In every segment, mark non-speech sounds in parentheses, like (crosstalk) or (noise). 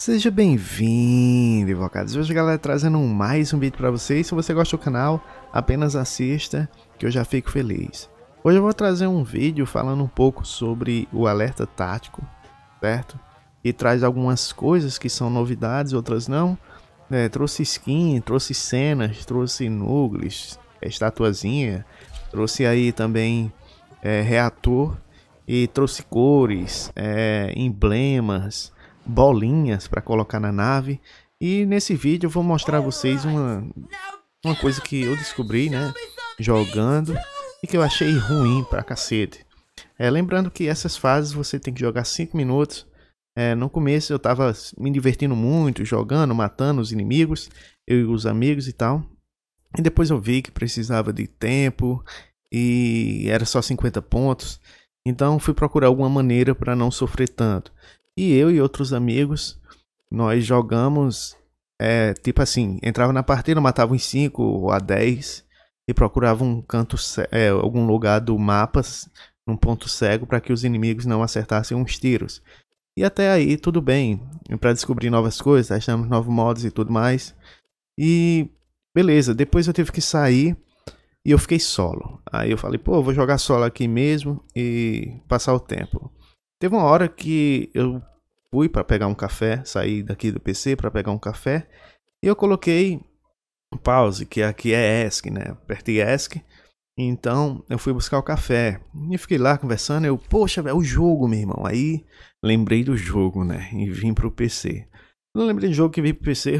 Seja bem-vindo, Invocados! Hoje, galera, trazendo mais um vídeo para vocês. Se você gosta do canal, apenas assista, que eu já fico feliz. Hoje eu vou trazer um vídeo falando um pouco sobre o alerta tático, certo? E traz algumas coisas que são novidades, outras não. É, trouxe skin, trouxe cenas, trouxe núcleos, é, estatuazinha, trouxe aí também é, reator e trouxe cores, é, emblemas bolinhas para colocar na nave. E nesse vídeo eu vou mostrar a vocês uma, uma coisa que eu descobri, né? Jogando e que eu achei ruim pra cacete. É, lembrando que essas fases você tem que jogar 5 minutos. É, no começo eu tava me divertindo muito, jogando, matando os inimigos, eu e os amigos e tal. E depois eu vi que precisava de tempo e era só 50 pontos. Então fui procurar alguma maneira para não sofrer tanto. E eu e outros amigos, nós jogamos, é, tipo assim, entrava na partida, matava uns 5 a 10 e procurava um canto, é, algum lugar do mapa, num ponto cego, para que os inimigos não acertassem uns tiros. E até aí tudo bem, para descobrir novas coisas, achamos novos modos e tudo mais. E beleza, depois eu tive que sair e eu fiquei solo. Aí eu falei, pô, vou jogar solo aqui mesmo e passar o tempo. Teve uma hora que eu fui para pegar um café, saí daqui do PC para pegar um café, e eu coloquei pause, que aqui é ESC, né? Apertei ESC. Então eu fui buscar o café e fiquei lá conversando. Eu, poxa, é o jogo, meu irmão. Aí lembrei do jogo, né? E vim pro PC. Não lembrei do jogo que vim pro PC.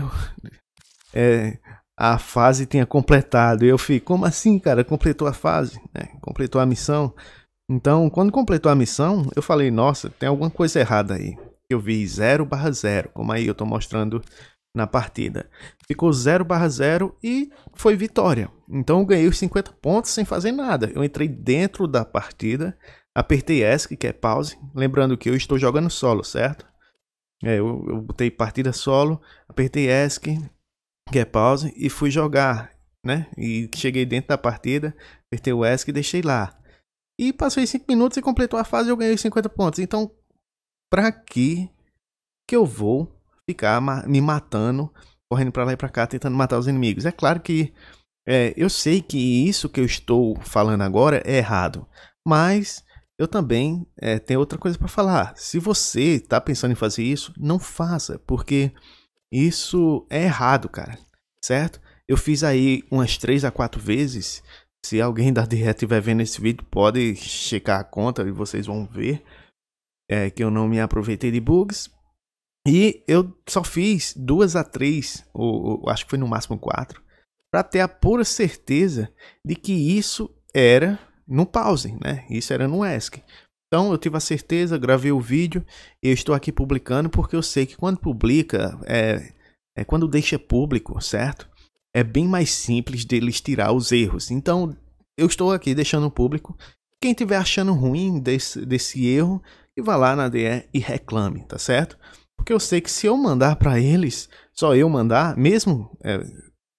(laughs) é, a fase tinha completado. E eu fiquei, como assim, cara? Completou a fase, né? Completou a missão. Então, quando completou a missão, eu falei, nossa, tem alguma coisa errada aí. Eu vi 0 barra 0, como aí eu estou mostrando na partida. Ficou 0 barra 0 e foi vitória. Então eu ganhei os 50 pontos sem fazer nada. Eu entrei dentro da partida, apertei ESC, que é pause. Lembrando que eu estou jogando solo, certo? É, eu, eu botei partida solo, apertei ESC, que é pause, e fui jogar. Né? E cheguei dentro da partida, apertei o ESC e deixei lá. E passei 5 minutos e completou a fase e eu ganhei 50 pontos. Então, pra que que eu vou ficar me matando, correndo para lá e pra cá, tentando matar os inimigos? É claro que é, eu sei que isso que eu estou falando agora é errado, mas eu também é, tenho outra coisa para falar. Se você está pensando em fazer isso, não faça, porque isso é errado, cara, certo? Eu fiz aí umas três a quatro vezes se alguém da DR estiver vendo esse vídeo, pode checar a conta e vocês vão ver é, que eu não me aproveitei de bugs. E eu só fiz duas a três, ou, ou acho que foi no máximo quatro, para ter a pura certeza de que isso era no pause, né? Isso era no ESC. Então eu tive a certeza, gravei o vídeo e estou aqui publicando porque eu sei que quando publica, é, é quando deixa público, certo? é bem mais simples deles tirar os erros. Então, eu estou aqui deixando o público. Quem estiver achando ruim desse, desse erro, que vá lá na DE e reclame, tá certo? Porque eu sei que se eu mandar para eles, só eu mandar, mesmo. É,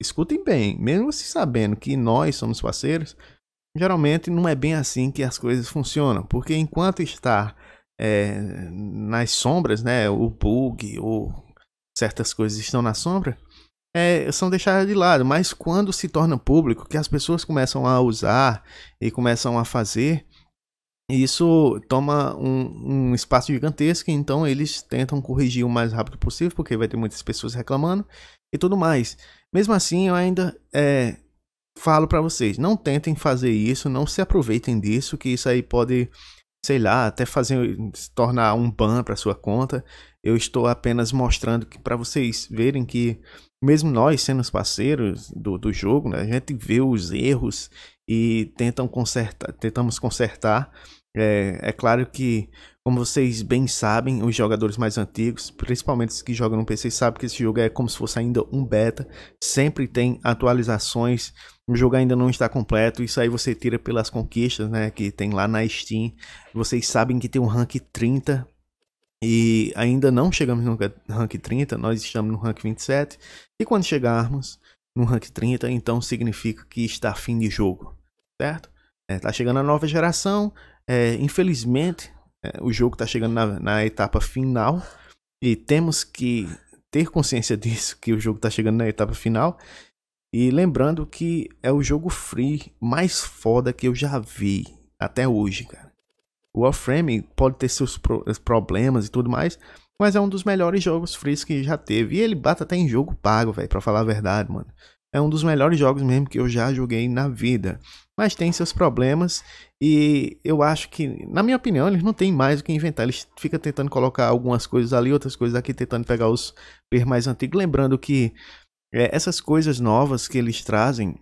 escutem bem, mesmo se sabendo que nós somos parceiros, geralmente não é bem assim que as coisas funcionam. Porque enquanto está é, nas sombras, né, o bug ou certas coisas estão na sombra, é, são deixadas de lado, mas quando se torna público, que as pessoas começam a usar e começam a fazer, isso toma um, um, espaço gigantesco, então eles tentam corrigir o mais rápido possível, porque vai ter muitas pessoas reclamando e tudo mais. Mesmo assim, eu ainda é, falo para vocês, não tentem fazer isso, não se aproveitem disso, que isso aí pode, sei lá, até fazer se tornar um ban para sua conta. Eu estou apenas mostrando para vocês verem que mesmo nós sendo os parceiros do, do jogo, né, a gente vê os erros e tentam consertar, tentamos consertar. É, é, claro que, como vocês bem sabem, os jogadores mais antigos, principalmente os que jogam no PC, sabem que esse jogo é como se fosse ainda um beta, sempre tem atualizações, o jogo ainda não está completo, isso aí você tira pelas conquistas né, que tem lá na Steam. Vocês sabem que tem um rank 30 e ainda não chegamos no rank 30, nós estamos no rank 27. E quando chegarmos no rank 30, então significa que está fim de jogo, certo? Está é, tá chegando a nova geração, é, infelizmente é, o jogo está chegando na, na, etapa final e temos que ter consciência (laughs) disso, que o jogo está chegando na etapa final. E lembrando que é o jogo free mais foda que eu já vi até hoje, cara. O Warframe pode ter seus pro eh, problemas e tudo mais, mas é um dos melhores jogos free que já teve. E ele bate até em jogo pago, velho, pra falar a verdade, mano. É um dos melhores jogos mesmo que eu já joguei na vida. Mas tem seus problemas e eu acho que, na minha opinião, eles não têm mais o que inventar. Eles ficam tentando colocar algumas coisas ali, outras coisas aqui, tentando pegar os per mais antigos. Lembrando que é, essas coisas novas que eles trazem,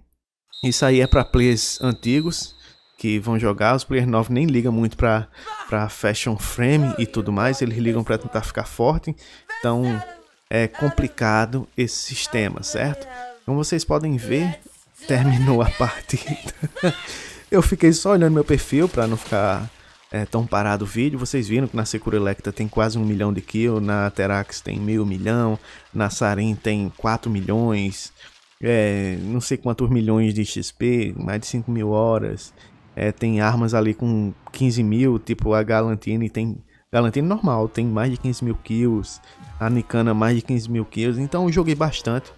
isso aí é para players antigos que vão jogar, os players novos nem ligam muito para pra fashion frame e tudo mais, eles ligam para tentar ficar forte, então é complicado esse sistema, certo? Como vocês podem ver, terminou a partida. (laughs) Eu fiquei só olhando meu perfil para não ficar é, tão parado o vídeo. Vocês viram que na Secura Electa tem quase um milhão de kills, na Terax tem meio milhão, na Sarin tem 4 milhões, é, não sei quantos milhões de XP, mais de 5 mil horas é, tem armas ali com 15 mil, tipo a Galantine tem. Galantine normal, tem mais de 15 mil kills, a Nikana mais de 15 mil kills, então eu joguei bastante.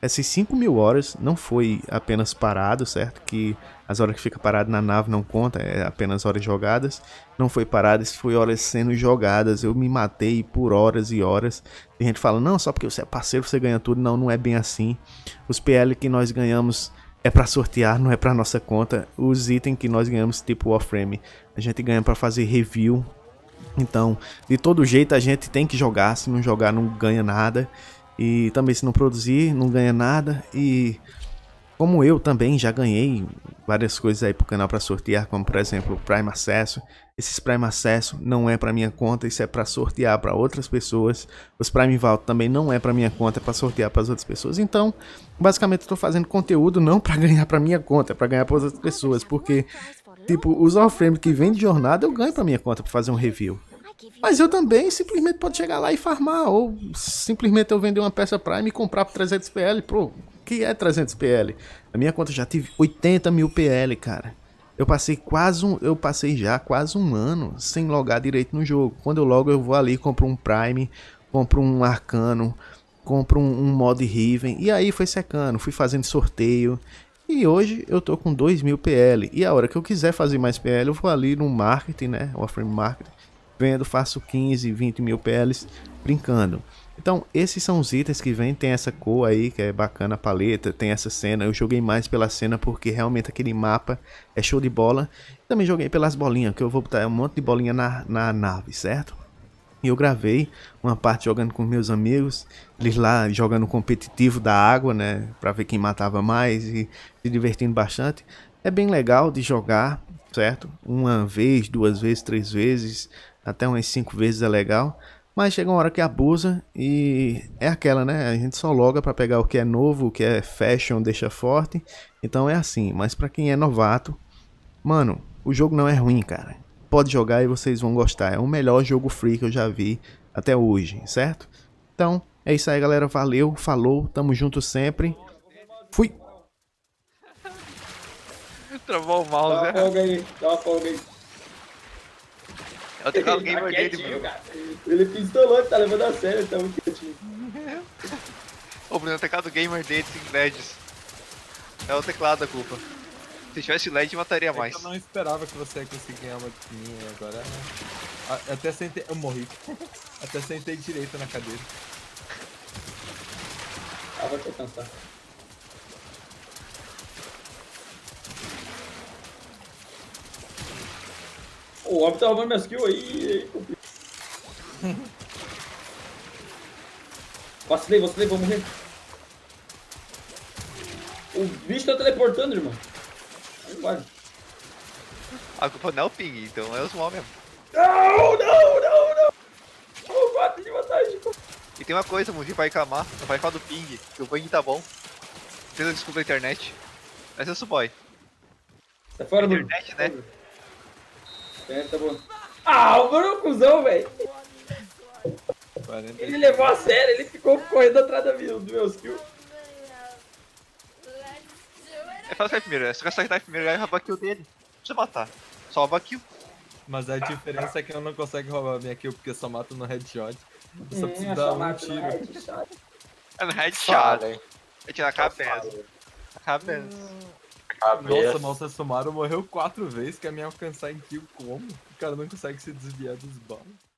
Essas 5 mil horas não foi apenas parado, certo? Que as horas que fica parado na nave não conta, é apenas horas jogadas. Não foi parado, isso foi horas sendo jogadas. Eu me matei por horas e horas. Tem gente fala, não, só porque você é parceiro você ganha tudo. Não, não é bem assim. Os PL que nós ganhamos é para sortear, não é para nossa conta. Os itens que nós ganhamos, tipo Warframe, a gente ganha para fazer review. Então, de todo jeito, a gente tem que jogar. Se não jogar, não ganha nada. E também, se não produzir, não ganha nada. E como eu também já ganhei várias coisas aí pro canal para sortear, como por exemplo o Prime Acesso. Esses Prime Acesso não é para minha conta, isso é para sortear para outras pessoas. Os Prime Vault também não é para minha conta, é para sortear para as outras pessoas. Então, basicamente estou fazendo conteúdo não para (laughs) ganhar para minha conta, é para ganhar para outras pessoas, porque tipo, os Warframe que vem de jornada eu ganho para minha conta para fazer um review. Mas eu também simplesmente pode chegar lá e farmar, ou simplesmente eu vender uma peça Prime e comprar por 300 PL, pro que é 300 PL? A minha conta já tive 80 mil PL, cara. Eu passei quase um, eu passei já quase um ano sem logar direito no jogo. Quando eu logo eu vou ali, compro um Prime, compro um Arcano, compro um, um mod Riven. E aí foi secando, fui fazendo sorteio. E hoje eu tô com 2 mil PL. E a hora que eu quiser fazer mais PL, eu vou ali no marketing, né? O Frame Marketing. Vendo, faço 15, 20 mil PLs brincando. Então, esses são os itens que vem, tem essa cor aí, que é bacana a paleta, tem essa cena. Eu joguei mais pela cena porque realmente aquele mapa é show de bola. Também joguei pelas bolinhas, que eu vou botar um monte de bolinha na, na nave, certo? E eu gravei uma parte jogando com meus amigos, eles lá jogando competitivo da água, né? Pra ver quem matava mais e se divertindo bastante. É bem legal de jogar, certo? Uma vez, duas vezes, três vezes, até umas cinco vezes é legal. Mas chega uma hora que abusa e é aquela, né? A gente só loga para pegar o que é novo, o que é fashion, deixa forte. Então é assim, mas para quem é novato, mano, o jogo não é ruim, cara. Pode jogar e vocês vão gostar. É o melhor jogo free que eu já vi até hoje, certo? Então, é isso aí, galera. Valeu, falou, tamo junto sempre. Fui! (laughs) Travou o mouse, né? Dá uma folga aí, dá uma folga aí. Eu tô com alguém tá dele, Bruno. Cara. Ele pistolou, tá levando a sério, ele tá muito quietinho. Ô, Bruno, o teclado gamer dele sem LEDs. É o teclado a culpa. Se tivesse LED, mataria é mais. Eu não esperava que você ia conseguir ganhar uma agora. É. até sentei. Eu morri. (laughs) Até sentei direito na cadeira. Ah, vou te alcançar. O homem tá roubando minhas kills aí. (laughs) vacilei, vacilei, vou morrer. O bicho tá teleportando, irmão. Não vai. A culpa não é o ping, então é os mal mesmo. Não, não, não, não! O bate de vantagem. E tem uma coisa, o Mundinho vai reclamar, vai falar do ping, que o ping tá bom. Tendo desculpa da internet. Mas é o boy. Tá fora, internet, mano. né? É, Tenta, tá boa. Ah, o Bruno é cuzão, velho. Ele levou a sério, ele ficou correndo atrás da minha, do meu skill. É, faz o primeiro, é se consegue dar primeiro, aí rouba a kill dele. Deixa eu matar. Só rouba a kill. Mas a diferença é que eu não consigo roubar a minha kill porque só mato no headshot. Eu só preciso hum, dar um tiro. É no headshot. É tirar a cabeça. A cabeça. Hum. Nossa, nossa, Sumaru morreu quatro vezes, que a minha alcançar em kill como? O cara não consegue se desviar dos balas.